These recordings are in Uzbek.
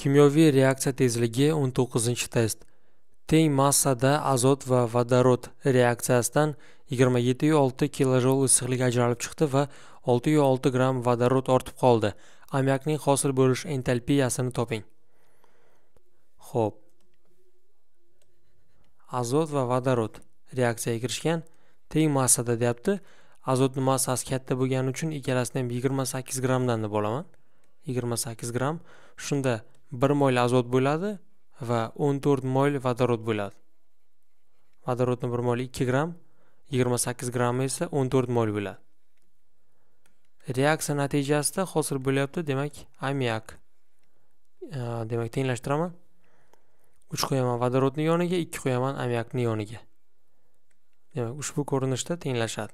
kimyoviy reaksiya tezligi 19 test teng massada azot va vodorod reaksiyasidan 27.6 kJ issiqlik ajralib chiqdi va 6.6 g vodorod ortib qoldi ammiakning hosil bo'lish entalpiyasini toping Xo'p. azot va vodorod reaksiyaga kirishgan teng massada deyapti Azot massasi katta bo'lgani uchun ikkalasini ham 28 dan deb olaman 28 g. shunda 1 mol azot bo'ladi va 14 mol vodorod bo'ladi vodorodni 1 mol 2 gramm 28 grammi esa 14 mol bo'ladi reaksiya natijasida hosil bo'lyapti demak ammiak demak tenglashtiraman 3 qo'yaman vodorodni yoniga 2 qo'yaman ammiakni yoniga demak ushbu ko'rinishda tenglashadi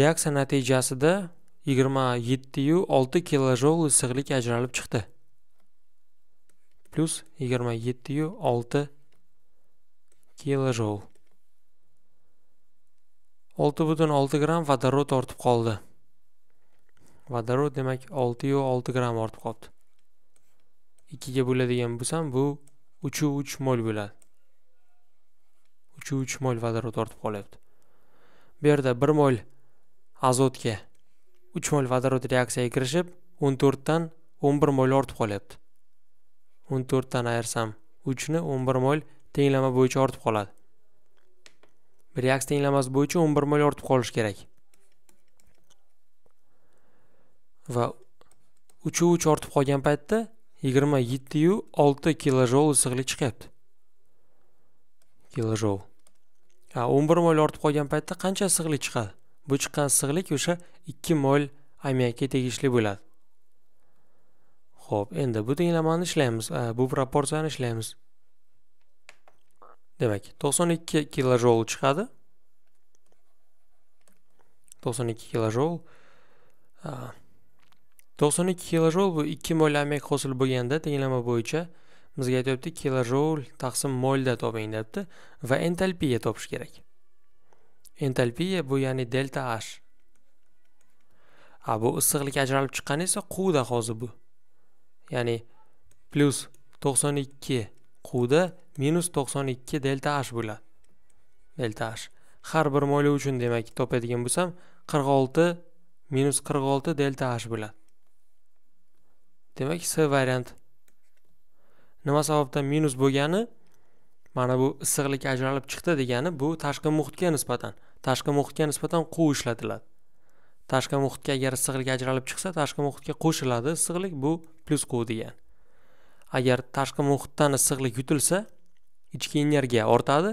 reaksiya natijasida yigirma yettiyu olti kilojoul issiqlik ajralib chiqdi plyus yigirma yettiyu olti kilojoul. olti butun olti gram vodorod ortib qoldi vodorod demak oltiyu olti gram ortib qolibdi ikkiga bo'ladigan bo'lsam bu uchu uch mol bo'ladi uchu uch mol vodorod ortib qolyapti bu yerda bir mol azotga uch mol vodorod reaksiyaga kirishib o'n to'rtdan o'n bir ortib qolyapti o'n to'rtdan ayirsam uchni o'n bir mol tenglama bo'yicha ortib qoladi reaksiya tenglamasi bo'yicha o'n bir mol ortib qolish kerak va uchu uch ortib qolgan paytda yigirma yettiyu olti kilojoul issiqlik chiqyapti kilojoul o'n bir mol ortib qolgan paytda qancha issiqlik chiqadi bu chiqqan issiqlik o'sha 2 mol ammiakka tegishli bo'ladi Xo'p, endi bu tenglamani ishlaymiz bu proporsiyani ishlaymiz demak 92 kilojoul chiqadi 92 kilojoul 92 kilojoul bu 2 mol ammiak hosil bo'lganda tenglama bo'yicha bizga aytyapti kilojoul taqsim molda toping debdi va entalpiya topish kerak entalpiya bu ya'ni delta h a bu issiqlik ajralib chiqqani esa quvda hozir bu ya'ni plyus 92 quvda minus 92 delta h bo'ladi delta h har bir mol uchun demak topadigan bo'lsam 46 minus 46 delta h bo'ladi demak c variant nima sababdan minus bo'lgani mana bu issiqlik ajralib chiqdi degani bu tashqi muhitga nisbatan tashqi muhitga nisbatan quv ishlatiladi tashqi muhitga agar issiqlik ajralib chiqsa tashqi muhitga qo'shiladi issiqlik bu plyus quv degani agar tashqi muhitdan issiqlik yutilsa ichki energiya ortadi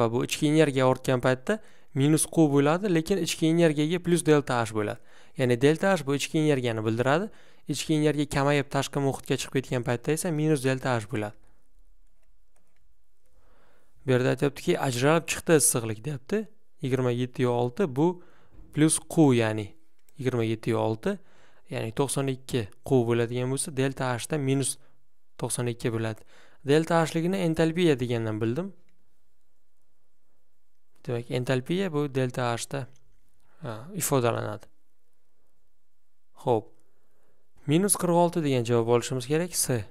va bu ichki energiya ortgan paytda minus q bo'ladi lekin ichki energiyaga plyus delta h bo'ladi ya'ni delta h bu ichki energiyani bildiradi ichki energiya kamayib tashqi muhitga chiqib ketgan paytda esa minus delta h bo'ladi bu yerda aytyaptiki ajralib chiqdi issiqlik deyapti yigirma yu olti bu plyus qu ya'ni yigirma yu olti ya'ni to'qson ikki qu bo'ladigan bo'lsa delta hda minus to'qson ikki bo'ladi delta hligini entalpiya degandan bildim demak entalpiya bu delta hda ifodalanadi ho'p minus qirq olti degan javob olishimiz kerak s